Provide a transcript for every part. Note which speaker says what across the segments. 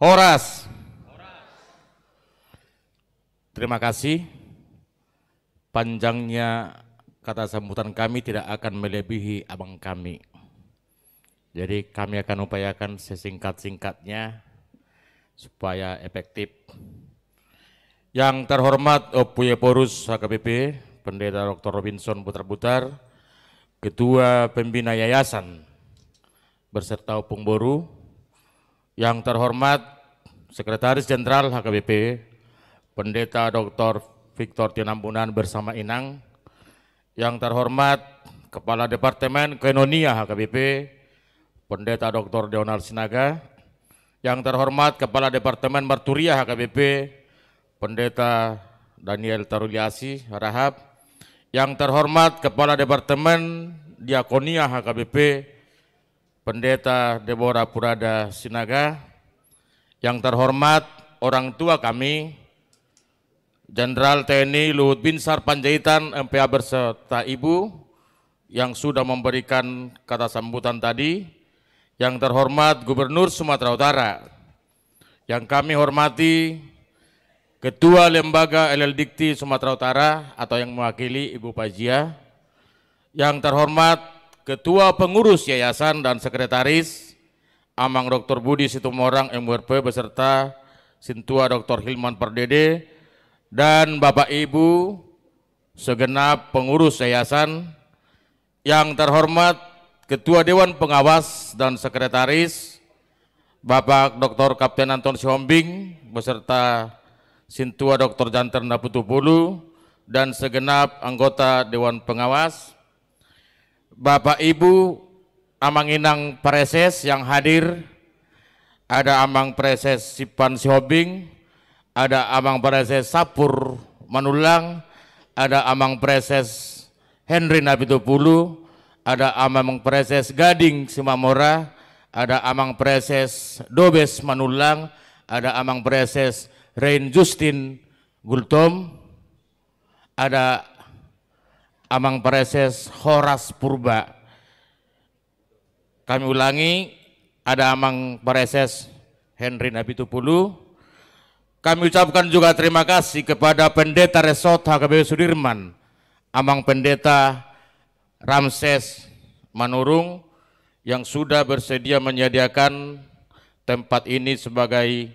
Speaker 1: Horas. Terima kasih. Panjangnya kata sambutan kami tidak akan melebihi abang kami. Jadi kami akan upayakan sesingkat-singkatnya supaya efektif. Yang terhormat Opuye Porus HKBP, Pendeta Dr. Robinson Putar-Putar, Ketua Pembina Yayasan, berserta Opung Boru, yang terhormat Sekretaris Jenderal HKBP, Pendeta Dr. Victor Tinambunan bersama Inang. Yang terhormat Kepala Departemen Kenonia HKBP, Pendeta Dr. Deonal Sinaga. Yang terhormat Kepala Departemen Marturia HKBP, Pendeta Daniel Taruliasi Rahab. Yang terhormat Kepala Departemen Diakonia HKBP, Pendeta Deborah Purada Sinaga, yang terhormat orang tua kami, Jenderal TNI Luhut Binsar Sarpanjaitan MPA berserta Ibu yang sudah memberikan kata sambutan tadi, yang terhormat Gubernur Sumatera Utara, yang kami hormati Ketua Lembaga LL Dikti Sumatera Utara atau yang mewakili Ibu Pajia, yang terhormat Ketua Pengurus Yayasan dan Sekretaris Amang Dr. Budi Situmorang MWP beserta Sintua Dr. Hilman Perdede dan Bapak Ibu segenap pengurus yayasan yang terhormat Ketua Dewan Pengawas dan Sekretaris Bapak Dr. Kapten Anton Sihombing beserta Sintua Dr. Jantar Naputupulu dan segenap anggota Dewan Pengawas Bapak Ibu Amanginang Preses yang hadir, ada Amang Preses Sipan Sihobing, ada Amang Preses Sapur Manulang, ada Amang Preses Henry Nabitupulu, ada Amang Preses Gading Simamora, ada Amang Preses Dobes Manulang, ada Amang Preses Rain Justin Gultom, ada Amang Pareses Horas Purba. Kami ulangi, ada Amang Pareses Henry Nabi Tupulu. Kami ucapkan juga terima kasih kepada Pendeta Resota HKB Sudirman, Amang Pendeta Ramses Manurung yang sudah bersedia menyediakan tempat ini sebagai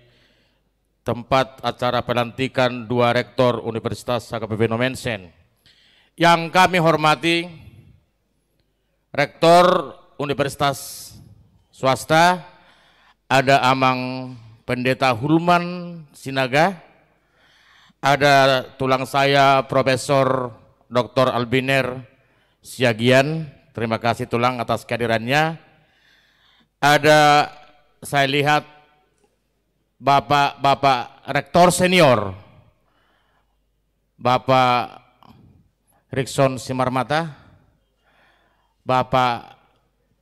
Speaker 1: tempat acara pelantikan dua rektor Universitas HKBP Nomensen yang kami hormati Rektor Universitas Swasta ada Amang Pendeta Hulman Sinaga, ada tulang saya Profesor Dr. Albiner Siagian, terima kasih tulang atas kehadirannya. Ada saya lihat Bapak-Bapak Rektor Senior, Bapak Rikson Simarmata, Bapak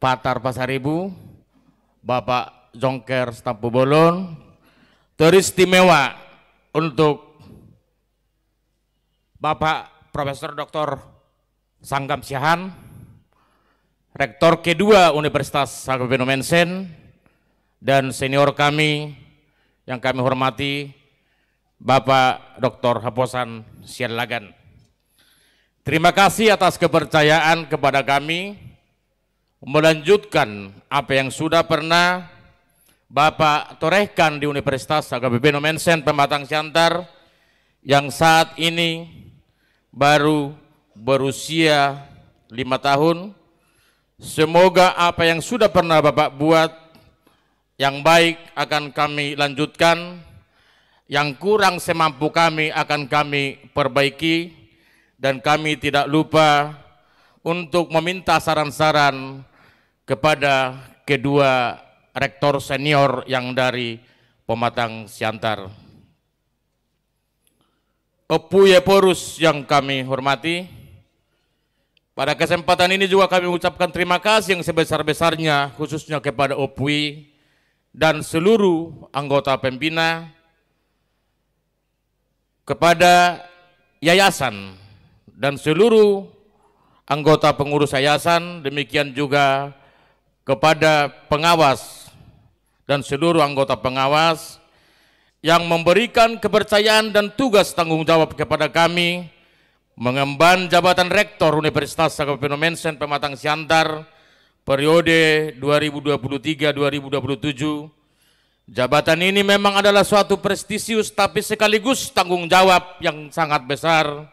Speaker 1: Patar Pasaribu, Bapak Jongker Stampu Bolon, teristimewa untuk Bapak Profesor Dr. Sanggam Syahan, Rektor kedua Universitas Sagabeno dan senior kami yang kami hormati, Bapak Dr. Haposan Sialagan. Terima kasih atas kepercayaan kepada kami melanjutkan apa yang sudah pernah Bapak torehkan di Universitas AKBP Nomensen Pematang Siantar yang saat ini baru berusia lima tahun. Semoga apa yang sudah pernah Bapak buat yang baik akan kami lanjutkan, yang kurang semampu kami akan kami perbaiki, dan kami tidak lupa untuk meminta saran-saran kepada kedua rektor senior yang dari Pematang Siantar. Opuye Porus yang kami hormati, pada kesempatan ini juga kami mengucapkan terima kasih yang sebesar-besarnya khususnya kepada Opui dan seluruh anggota pembina kepada yayasan dan seluruh anggota pengurus yayasan, demikian juga kepada pengawas dan seluruh anggota pengawas yang memberikan kepercayaan dan tugas tanggung jawab kepada kami mengemban jabatan Rektor Universitas Sagapeno Mensen Pematang Siantar periode 2023-2027. Jabatan ini memang adalah suatu prestisius tapi sekaligus tanggung jawab yang sangat besar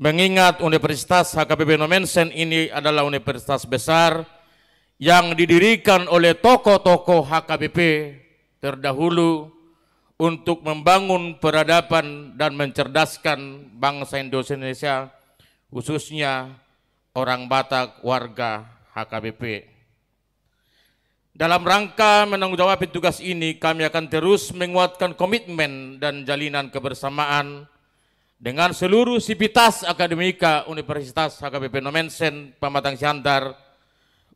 Speaker 1: Mengingat Universitas HKBP Nomensen ini adalah universitas besar yang didirikan oleh tokoh-tokoh HKBP terdahulu untuk membangun peradaban dan mencerdaskan bangsa Indonesia khususnya orang Batak warga HKBP. Dalam rangka menanggung tugas ini, kami akan terus menguatkan komitmen dan jalinan kebersamaan dengan seluruh sipitas akademika Universitas HKBP Nomensen Pamatang Siantar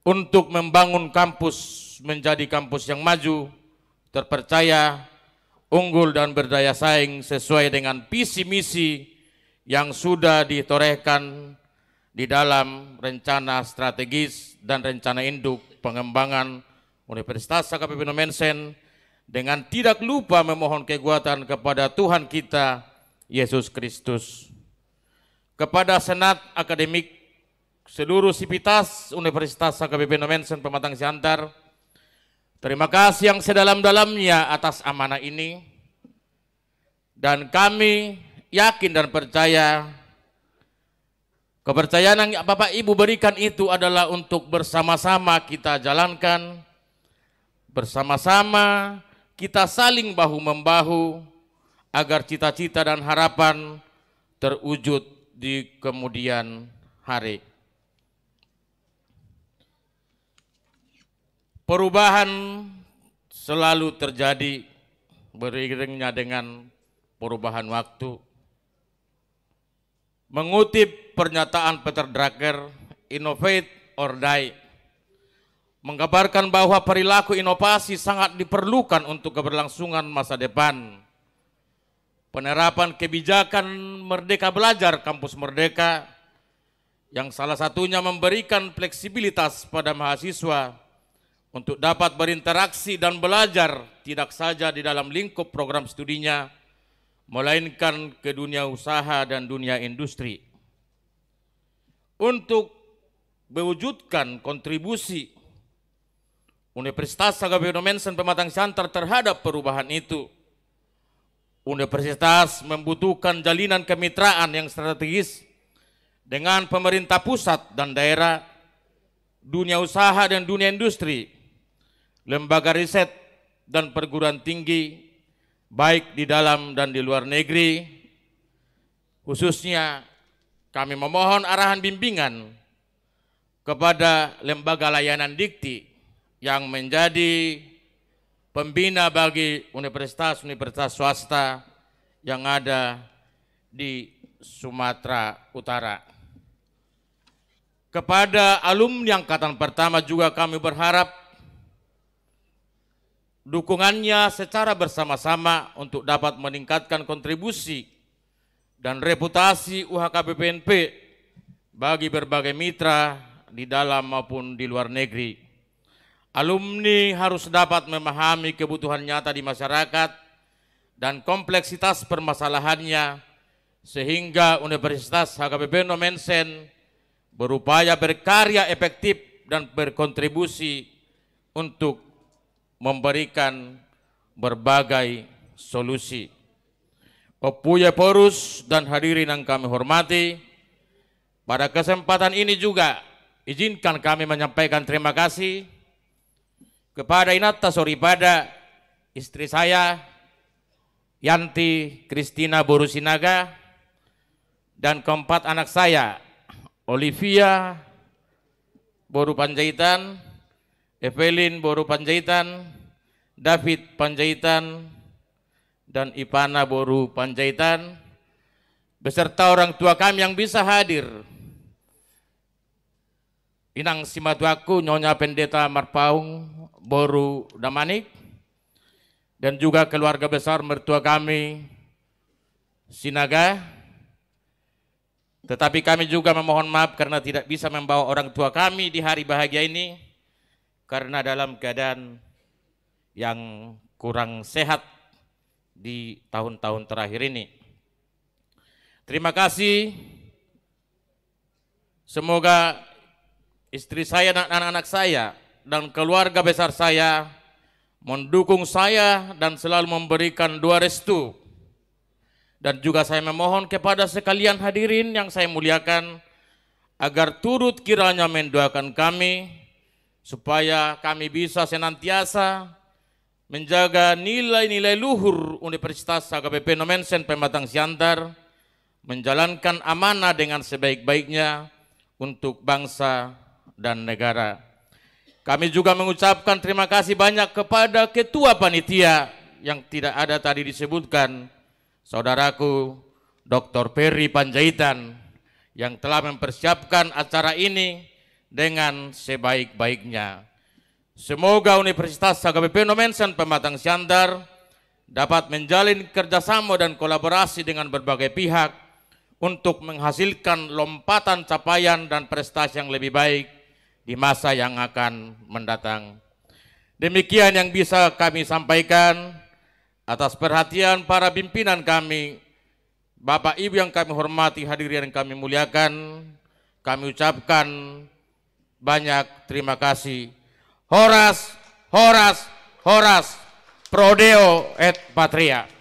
Speaker 1: untuk membangun kampus menjadi kampus yang maju, terpercaya, unggul dan berdaya saing sesuai dengan visi misi yang sudah ditorehkan di dalam rencana strategis dan rencana induk pengembangan Universitas HKBP Nomensen dengan tidak lupa memohon kekuatan kepada Tuhan kita Yesus Kristus. Kepada Senat Akademik seluruh Sipitas Universitas AKBP Nomensen Pematang Siantar, terima kasih yang sedalam-dalamnya atas amanah ini. Dan kami yakin dan percaya kepercayaan yang Bapak Ibu berikan itu adalah untuk bersama-sama kita jalankan, bersama-sama kita saling bahu-membahu, agar cita-cita dan harapan terwujud di kemudian hari. Perubahan selalu terjadi beriringnya dengan perubahan waktu. Mengutip pernyataan Peter Drucker, innovate or die, menggambarkan bahwa perilaku inovasi sangat diperlukan untuk keberlangsungan masa depan penerapan kebijakan Merdeka Belajar Kampus Merdeka yang salah satunya memberikan fleksibilitas pada mahasiswa untuk dapat berinteraksi dan belajar tidak saja di dalam lingkup program studinya, melainkan ke dunia usaha dan dunia industri. Untuk mewujudkan kontribusi Universitas Sagabiono Mensen Pematang Siantar terhadap perubahan itu, Universitas membutuhkan jalinan kemitraan yang strategis dengan pemerintah pusat dan daerah, dunia usaha dan dunia industri, lembaga riset dan perguruan tinggi, baik di dalam dan di luar negeri. Khususnya kami memohon arahan bimbingan kepada lembaga layanan dikti yang menjadi pembina bagi universitas-universitas swasta yang ada di Sumatera Utara. Kepada alumni angkatan pertama juga kami berharap dukungannya secara bersama-sama untuk dapat meningkatkan kontribusi dan reputasi UHKBPNP bagi berbagai mitra di dalam maupun di luar negeri. Alumni harus dapat memahami kebutuhan nyata di masyarakat dan kompleksitas permasalahannya sehingga Universitas HKBP Nomensen berupaya berkarya efektif dan berkontribusi untuk memberikan berbagai solusi. Opuya Porus dan hadirin yang kami hormati, pada kesempatan ini juga izinkan kami menyampaikan terima kasih kepada Inata Soribada, istri saya, Yanti Kristina Borusinaga, dan keempat anak saya, Olivia Boru Panjaitan, Evelyn Boru Panjaitan, David Panjaitan, dan Ipana Boru Panjaitan, beserta orang tua kami yang bisa hadir Inang Simatwaku, Nyonya Pendeta Marpaung, Boru Damanik, dan juga keluarga besar mertua kami, Sinaga. Tetapi kami juga memohon maaf karena tidak bisa membawa orang tua kami di hari bahagia ini, karena dalam keadaan yang kurang sehat di tahun-tahun terakhir ini. Terima kasih. Semoga istri saya dan anak-anak saya dan keluarga besar saya mendukung saya dan selalu memberikan dua restu. Dan juga saya memohon kepada sekalian hadirin yang saya muliakan agar turut kiranya mendoakan kami supaya kami bisa senantiasa menjaga nilai-nilai luhur Universitas HKBP Nomensen Pematang Siantar, menjalankan amanah dengan sebaik-baiknya untuk bangsa dan negara. Kami juga mengucapkan terima kasih banyak kepada Ketua Panitia yang tidak ada tadi disebutkan, saudaraku Dr. Perry Panjaitan yang telah mempersiapkan acara ini dengan sebaik-baiknya. Semoga Universitas Sagabe Penomensen Pematang Siantar dapat menjalin kerjasama dan kolaborasi dengan berbagai pihak untuk menghasilkan lompatan capaian dan prestasi yang lebih baik di masa yang akan mendatang. Demikian yang bisa kami sampaikan atas perhatian para pimpinan kami, Bapak Ibu yang kami hormati, hadirin yang kami muliakan, kami ucapkan banyak terima kasih. Horas, Horas, Horas, Prodeo et Patria.